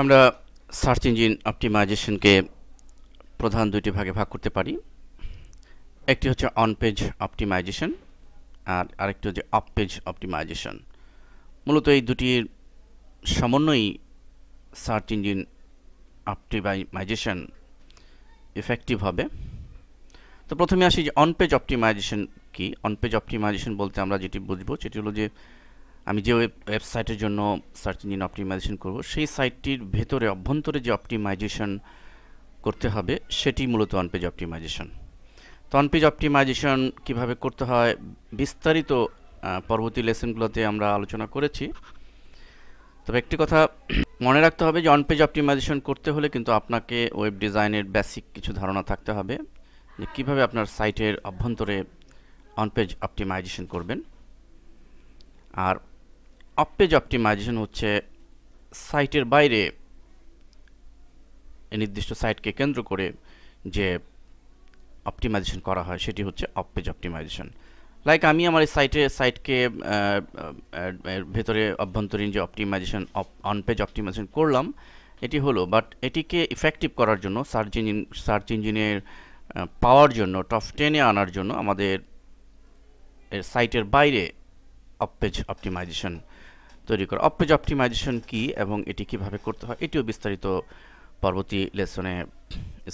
আমরা search engine অপটিমাইজেশনকে প্রধান দুইটি ভাগে ভাগ করতে পারি একটি হচ্ছে অন পেজ অপটিমাইজেশন আর আরেকটি হচ্ছে অফ পেজ অপটিমাইজেশন মূলত এই দুটির সমন্বয়ই সার্চ ইঞ্জিন অপটিমাইজেশন ইফেক্টিভ হবে তো প্রথমে আসি যে অন পেজ অপটিমাইজেশন কি অন পেজ অপটিমাইজেশন বলতে আমরা যেটি বুঝবো সেটি হলো যে আমি যে ওয়েবসাইটের জন্য সার্চ ইঞ্জিন অপটিমাইজেশন করব সেই সাইটটির ভেতরে অভ্যন্তরে যে অপটিমাইজেশন করতে হবে সেটি মূলত অন পেজ অপটিমাইজেশন তো অন পেজ অপটিমাইজেশন কীভাবে করতে হয় বিস্তারিত পরবর্তী লেসনগুলোতে আমরা আলোচনা করেছি তবে একটি কথা মনে রাখতে হবে যে অন পেজ অপটিমাইজেশন করতে হলে কিন্তু আপনাকে ওয়েব ডিজাইনের বেসিক কিছু ধারণা থাকতে হবে যে কীভাবে আপনার সাইটের অভ্যন্তরে অন পেজ অপটিমাইজেশন করবেন আর আপ পেজ অপটিমাইজেশন হচ্ছে সাইটের বাইরে নির্দিষ্ট সাইটকে কেন্দ্র করে যে অপটিমাইজেশন করা হয় সেটি হচ্ছে আপ পেজ অপটিমাইজেশন লাইক আমি আমার এই সাইটে সাইটকে ভেতরে অভ্যন্তরীণ যে অপটিমাইজেশন অনপেজ অপটিমাইজেশন করলাম এটি হলো বাট এটিকে ইফেক্টিভ করার জন্য সার্চ ইঞ্জিন সার্চ ইঞ্জিনের পাওয়ার জন্য টপ টেনে আনার জন্য আমাদের সাইটের বাইরে অপেজ পেজ অপটিমাইজেশন তৈরি করা অপেজ পেজ অপটিমাইজেশন কী এবং এটি কিভাবে করতে হয় এটিও বিস্তারিত পরবর্তী লেসনে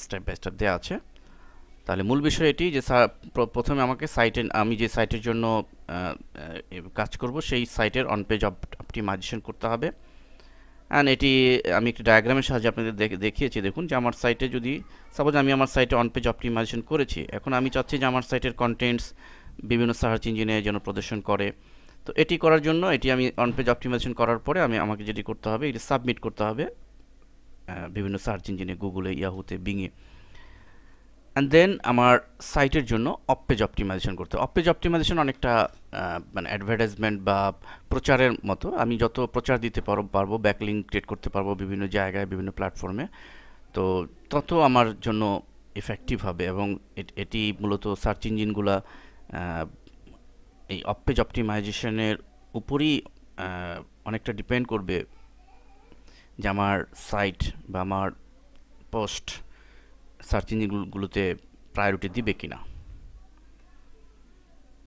স্টেপ বাই স্টেপ দেওয়া আছে তাহলে মূল বিষয় এটি যে প্রথমে আমাকে সাইটে আমি যে সাইটের জন্য কাজ করব সেই সাইটের অন পেজ অপটিমাইজেশন করতে হবে অ্যান্ড এটি আমি একটি ডায়াগ্রামের সাহায্যে আপনাদের দেখিয়েছি দেখুন যে আমার সাইটে যদি সাপোজ আমি আমার সাইটে অন পেজ অপটিমাইজেশন করেছি এখন আমি চাচ্ছি যে আমার সাইটের কন্টেন্টস বিভিন্ন সার্চ ইঞ্জিনে যেন প্রদর্শন করে তো এটি করার জন্য এটি আমি অন পেজ অপটিমাইজেশন করার পরে আমি আমাকে যেটি করতে হবে এটি সাবমিট করতে হবে বিভিন্ন সার্চ ইঞ্জিনে গুগলে ইয়াহুতে বিঙে অ্যান্ড দেন আমার সাইটের জন্য অপ অপটিমাইজেশন করতে অপ পেজ অপটিমাইজেশন অনেকটা মানে অ্যাডভার্টাইজমেন্ট বা প্রচারের মতো আমি যত প্রচার দিতে পারব পারবো ব্যাকলিং ক্রিয়েট করতে পারবো বিভিন্ন জায়গায় বিভিন্ন প্ল্যাটফর্মে তো তত আমার জন্য ইফেক্টিভ হবে এবং এটি মূলত সার্চ ইঞ্জিনগুলা এই অফ পেজ অপটিমাইজেশনের উপরই অনেকটা ডিপেন্ড করবে যে আমার সাইট বা আমার পোস্ট সার্চ ইঞ্জিনগুলোতে প্রায়োরিটি দিবে কিনা